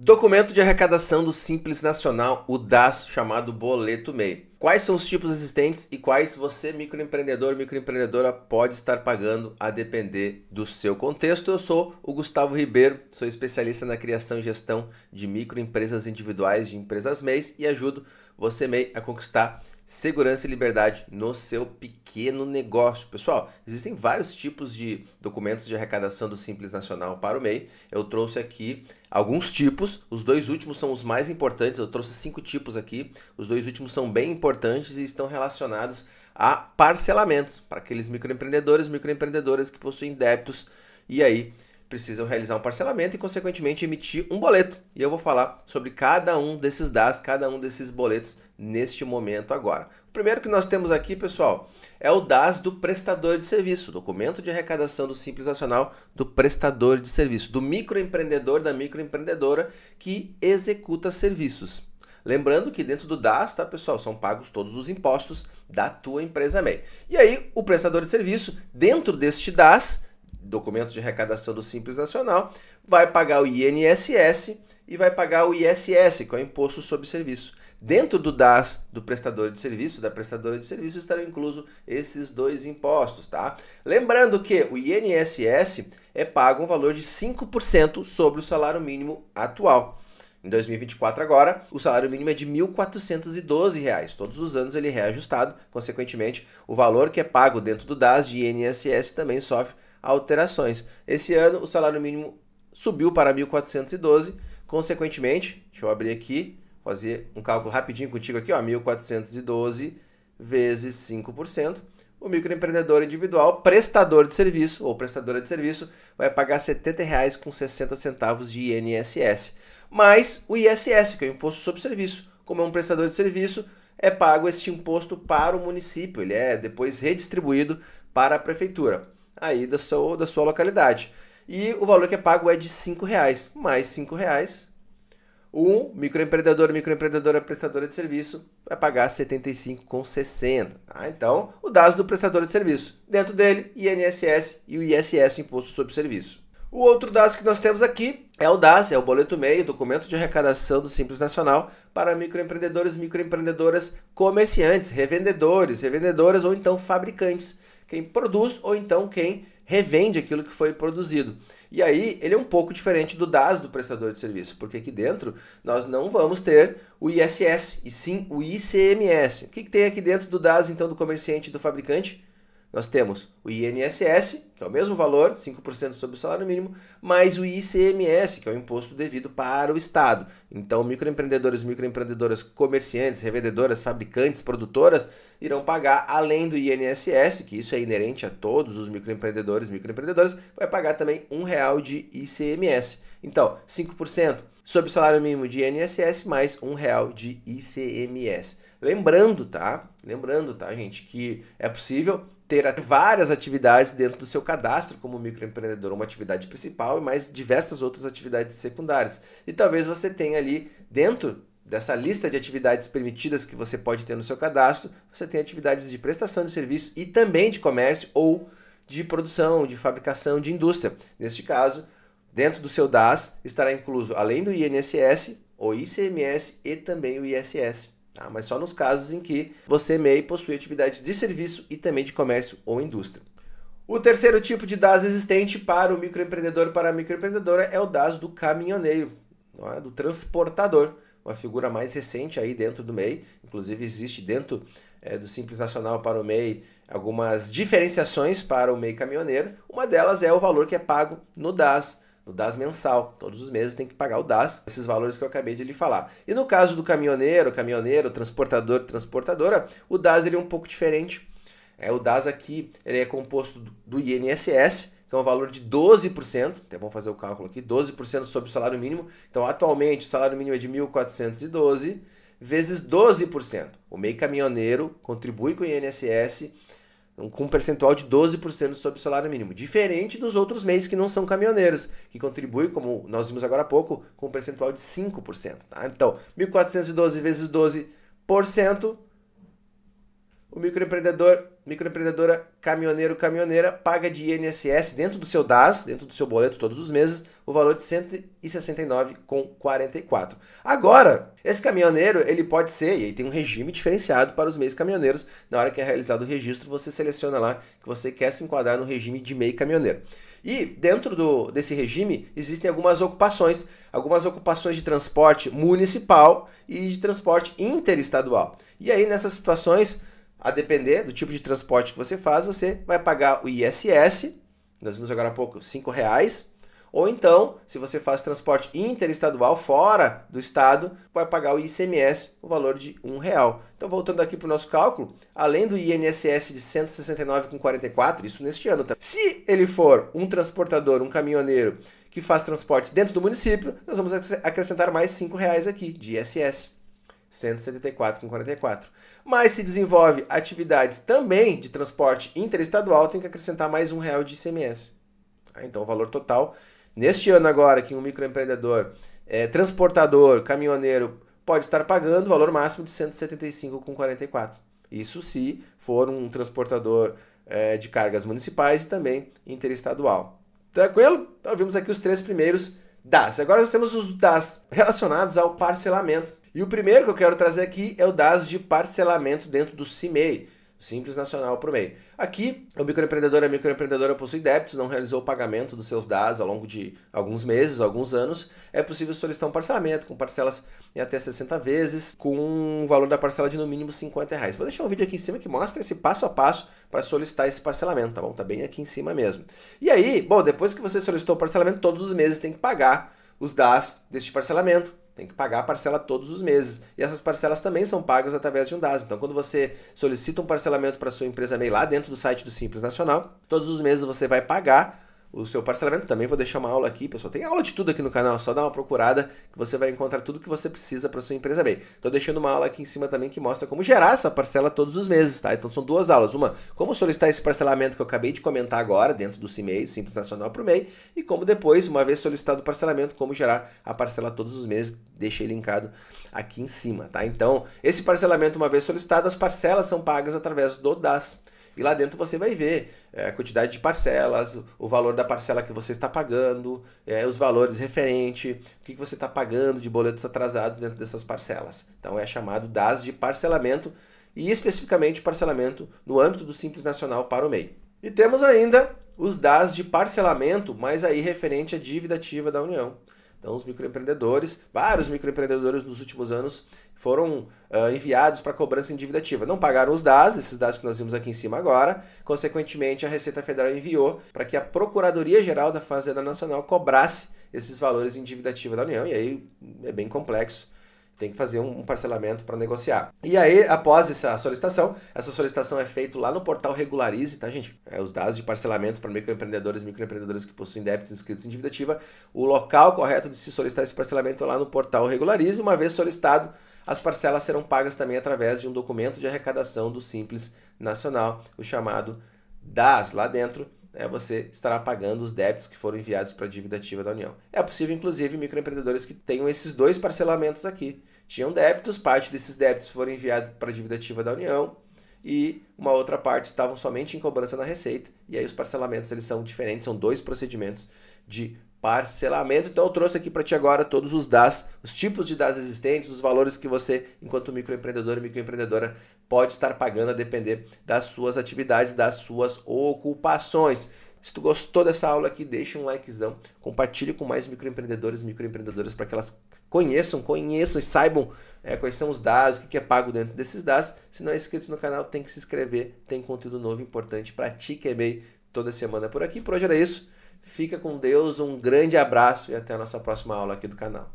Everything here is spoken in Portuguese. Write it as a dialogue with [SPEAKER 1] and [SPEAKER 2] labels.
[SPEAKER 1] Documento de arrecadação do Simples Nacional, o DAS, chamado Boleto MEI. Quais são os tipos existentes e quais você, microempreendedor, microempreendedora, pode estar pagando a depender do seu contexto? Eu sou o Gustavo Ribeiro, sou especialista na criação e gestão de microempresas individuais, de empresas MEIs e ajudo você, MEI, a conquistar segurança e liberdade no seu pequeno negócio. Pessoal, existem vários tipos de documentos de arrecadação do Simples Nacional para o MEI. Eu trouxe aqui alguns tipos, os dois últimos são os mais importantes, eu trouxe cinco tipos aqui, os dois últimos são bem importantes importantes e estão relacionados a parcelamentos para aqueles microempreendedores, microempreendedoras que possuem débitos e aí precisam realizar um parcelamento e consequentemente emitir um boleto. E eu vou falar sobre cada um desses DAS, cada um desses boletos neste momento agora. O primeiro que nós temos aqui, pessoal, é o DAS do prestador de serviço, documento de arrecadação do Simples Nacional do prestador de serviço, do microempreendedor da microempreendedora que executa serviços. Lembrando que dentro do DAS, tá, pessoal, são pagos todos os impostos da tua empresa MEI. E aí, o prestador de serviço, dentro deste DAS, documento de arrecadação do Simples Nacional, vai pagar o INSS e vai pagar o ISS, que é o Imposto sobre Serviço. Dentro do DAS do prestador de serviço, da prestadora de serviço, estarão inclusos esses dois impostos, tá? Lembrando que o INSS é pago um valor de 5% sobre o salário mínimo atual. Em 2024 agora, o salário mínimo é de R$ 1.412, todos os anos ele é reajustado, consequentemente, o valor que é pago dentro do DAS de INSS também sofre alterações. Esse ano o salário mínimo subiu para 1.412, consequentemente, deixa eu abrir aqui, fazer um cálculo rapidinho contigo aqui, ó, 1.412 vezes 5%, o microempreendedor individual, prestador de serviço ou prestadora de serviço, vai pagar R$ 70,60 de INSS. Mais o ISS, que é o Imposto sobre Serviço. Como é um prestador de serviço, é pago este imposto para o município. Ele é depois redistribuído para a prefeitura, aí da sua, da sua localidade. E o valor que é pago é de R$ 5,00, mais R$ 5,00 um microempreendedor, microempreendedora, prestadora de serviço vai pagar 75,60. Tá? Ah, então, o DAS do prestador de serviço. Dentro dele, INSS e o ISS, Imposto sobre Serviço. O outro DAS que nós temos aqui é o DAS, é o Boleto MEI, Documento de Arrecadação do Simples Nacional para microempreendedores, microempreendedoras, comerciantes, revendedores, revendedoras ou então fabricantes. Quem produz ou então quem revende aquilo que foi produzido. E aí, ele é um pouco diferente do DAS do prestador de serviço, porque aqui dentro nós não vamos ter o ISS, e sim o ICMS. O que, que tem aqui dentro do DAS, então, do comerciante e do fabricante? Nós temos o INSS, que é o mesmo valor, 5% sobre o salário mínimo, mais o ICMS, que é o imposto devido para o Estado. Então, microempreendedores, microempreendedoras, comerciantes, revendedoras, fabricantes, produtoras irão pagar, além do INSS, que isso é inerente a todos os microempreendedores, microempreendedoras, vai pagar também um real de ICMS. Então, 5% sobre o salário mínimo de INSS, mais um real de ICMS. Lembrando, tá? Lembrando, tá, gente, que é possível ter várias atividades dentro do seu cadastro como microempreendedor, uma atividade principal e mais diversas outras atividades secundárias. E talvez você tenha ali dentro dessa lista de atividades permitidas que você pode ter no seu cadastro, você tem atividades de prestação de serviço e também de comércio ou de produção, de fabricação, de indústria. Neste caso, dentro do seu DAS estará incluso além do INSS, o ICMS e também o ISS. Tá? Mas só nos casos em que você MEI possui atividades de serviço e também de comércio ou indústria. O terceiro tipo de DAS existente para o microempreendedor para a microempreendedora é o DAS do caminhoneiro, é? do transportador, uma figura mais recente aí dentro do MEI. Inclusive existe dentro é, do Simples Nacional para o MEI algumas diferenciações para o MEI caminhoneiro. Uma delas é o valor que é pago no DAS o DAS mensal. Todos os meses tem que pagar o DAS, esses valores que eu acabei de lhe falar. E no caso do caminhoneiro, caminhoneiro, transportador, transportadora, o DAS ele é um pouco diferente. É, o DAS aqui ele é composto do INSS, que é um valor de 12%, então vamos fazer o cálculo aqui, 12% sobre o salário mínimo. Então, atualmente, o salário mínimo é de 1.412 vezes 12%. O meio caminhoneiro contribui com o INSS com um percentual de 12% sobre o salário mínimo, diferente dos outros MEIs que não são caminhoneiros, que contribuem, como nós vimos agora há pouco, com um percentual de 5%. Tá? Então, 1.412 vezes 12%, o microempreendedor microempreendedora, caminhoneiro, caminhoneira, paga de INSS dentro do seu DAS, dentro do seu boleto todos os meses, o valor de 169,44. Agora, esse caminhoneiro, ele pode ser, e aí tem um regime diferenciado para os meios caminhoneiros. Na hora que é realizado o registro, você seleciona lá que você quer se enquadrar no regime de meio caminhoneiro. E dentro do, desse regime existem algumas ocupações, algumas ocupações de transporte municipal e de transporte interestadual. E aí nessas situações, a depender do tipo de transporte que você faz, você vai pagar o ISS, nós vimos agora há pouco, R$ reais. Ou então, se você faz transporte interestadual fora do estado, vai pagar o ICMS, o valor de R$ real. Então, voltando aqui para o nosso cálculo, além do INSS de 169,44, isso neste ano, tá? se ele for um transportador, um caminhoneiro que faz transportes dentro do município, nós vamos acrescentar mais R$ reais aqui de ISS. 174,44. Mas se desenvolve atividades também de transporte interestadual, tem que acrescentar mais um real de ICMS. Tá? Então, o valor total neste ano agora que um microempreendedor, é, transportador, caminhoneiro pode estar pagando o valor máximo de 175,44. Isso se for um transportador é, de cargas municipais e também interestadual. Tranquilo? Então vimos aqui os três primeiros DAS. Agora nós temos os DAS relacionados ao parcelamento e o primeiro que eu quero trazer aqui é o DAS de parcelamento dentro do CIMEI. Simples Nacional para o MEI. Aqui, o microempreendedor é a microempreendedora possui débitos, não realizou o pagamento dos seus DAS ao longo de alguns meses, alguns anos. É possível solicitar um parcelamento com parcelas em até 60 vezes, com um valor da parcela de no mínimo 50 reais. Vou deixar um vídeo aqui em cima que mostra esse passo a passo para solicitar esse parcelamento, tá bom? Tá bem aqui em cima mesmo. E aí, bom, depois que você solicitou o parcelamento, todos os meses tem que pagar os DAS deste parcelamento tem que pagar a parcela todos os meses. E essas parcelas também são pagas através de um DAS. Então, quando você solicita um parcelamento para sua empresa MEI lá dentro do site do Simples Nacional, todos os meses você vai pagar o seu parcelamento. Também vou deixar uma aula aqui, pessoal. Tem aula de tudo aqui no canal, só dá uma procurada que você vai encontrar tudo que você precisa para sua empresa bem. Estou deixando uma aula aqui em cima também que mostra como gerar essa parcela todos os meses, tá? Então são duas aulas. Uma, como solicitar esse parcelamento que eu acabei de comentar agora dentro do CIMEI, Simples Nacional para o MEI, e como depois, uma vez solicitado o parcelamento, como gerar a parcela todos os meses. Deixei linkado aqui em cima, tá? Então, esse parcelamento, uma vez solicitado, as parcelas são pagas através do DAS. E lá dentro você vai ver é, a quantidade de parcelas, o valor da parcela que você está pagando, é, os valores referente, o que você está pagando de boletos atrasados dentro dessas parcelas. Então é chamado DAS de parcelamento e especificamente parcelamento no âmbito do Simples Nacional para o MEI. E temos ainda os DAS de parcelamento, mas aí referente à dívida ativa da União. Então, os microempreendedores, vários microempreendedores nos últimos anos foram uh, enviados para cobrança em dívida ativa. Não pagaram os DAS, esses DAS que nós vimos aqui em cima agora. Consequentemente, a Receita Federal enviou para que a Procuradoria Geral da Fazenda Nacional cobrasse esses valores em dívida ativa da União. E aí é bem complexo tem que fazer um, parcelamento para negociar. E aí, após essa solicitação, essa solicitação é feita lá no portal Regularize, tá, gente? É, os dados de parcelamento para microempreendedores e microempreendedoras que possuem débitos inscritos em dívida ativa. O local correto de se solicitar esse parcelamento é lá no portal Regularize. Uma vez solicitado, as parcelas serão pagas também através de um documento de arrecadação do Simples Nacional, o chamado DAS. Lá dentro é, você estará pagando os débitos que foram enviados para a dívida ativa da União. É possível, inclusive, microempreendedores que tenham esses dois parcelamentos aqui. Tinham débitos, parte desses débitos foram enviados para a dívida ativa da União e uma outra parte estavam somente em cobrança na Receita. E aí os parcelamentos eles são diferentes, são dois procedimentos de parcelamento. Então eu trouxe aqui para ti agora todos os DAS, os tipos de DAS existentes, os valores que você, enquanto microempreendedor e microempreendedora, pode estar pagando a depender das suas atividades, das suas ocupações. Se tu gostou dessa aula aqui, deixa um likezão, compartilhe com mais microempreendedores e microempreendedoras para que elas conheçam, conheçam e saibam é, quais são os dados, o que é pago dentro desses dados. Se não é inscrito no canal, tem que se inscrever, tem conteúdo novo importante para ti que é meio toda semana por aqui. Por hoje era isso. Fica com Deus, um grande abraço e até a nossa próxima aula aqui do canal.